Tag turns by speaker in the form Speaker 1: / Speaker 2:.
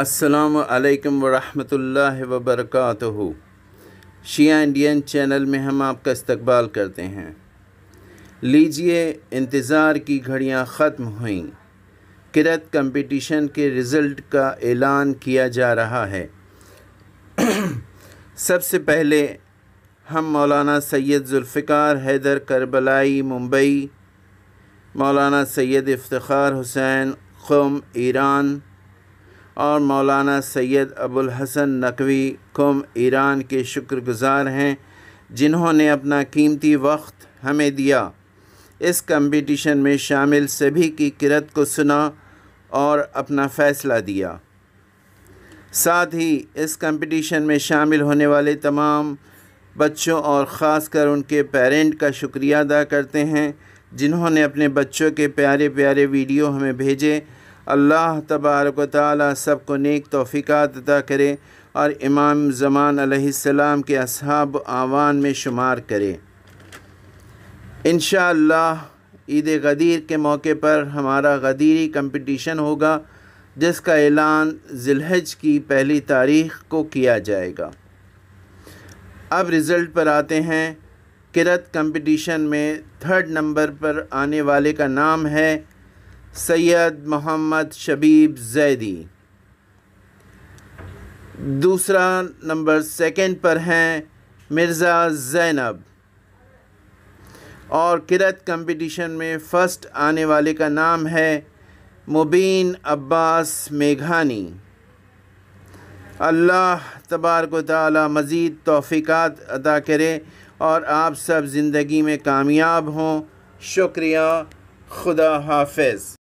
Speaker 1: السلام علیکم ورحمۃ اللہ وبرکاتہ شیعہ انڈین چینل میں ہم آپ کا استقبال کرتے ہیں لیجئے انتظار کی گھڑیاں ختم ہوئیں کرت کمپٹیشن کے رزلٹ کا اعلان کیا جا رہا ہے سب سے پہلے ہم مولانا سید ذوالفقار حیدر کربلائی ممبئی مولانا سید افتخار حسین قوم ایران اور مولانا سید ابوالحسن نقوی قوم ایران کے شکر گزار ہیں جنہوں نے اپنا قیمتی وقت ہمیں دیا اس کمپٹیشن میں شامل سبھی کی کرت کو سنا اور اپنا فیصلہ دیا ساتھ ہی اس کمپٹیشن میں شامل ہونے والے تمام بچوں اور خاص کر ان کے پیرنٹ کا شکریہ ادا کرتے ہیں جنہوں نے اپنے بچوں کے پیارے پیارے ویڈیو ہمیں بھیجے اللہ تبارک و تعالی سب کو نیک توفیقات عطا کرے اور امام زمان علیہ السلام کے اصحاب آوان میں شمار کرے انشاءاللہ عید غدیر کے موقع پر ہمارا غدیری کمپٹیشن ہوگا جس کا اعلان ذلحج کی پہلی تاریخ کو کیا جائے گا اب رزلٹ پر آتے ہیں کرت کمپٹیشن میں تھرڈ نمبر پر آنے والے کا نام ہے سید محمد شبیب زیدی دوسرا نمبر سیکنڈ پر ہیں مرزا زینب اور کرت کمپٹیشن میں فسٹ آنے والے کا نام ہے مبین عباس میگھانی اللہ تبارک و تعالی مزید توفیقات ادا کرے اور آپ سب زندگی میں کامیاب ہوں شکریہ خدا حافظ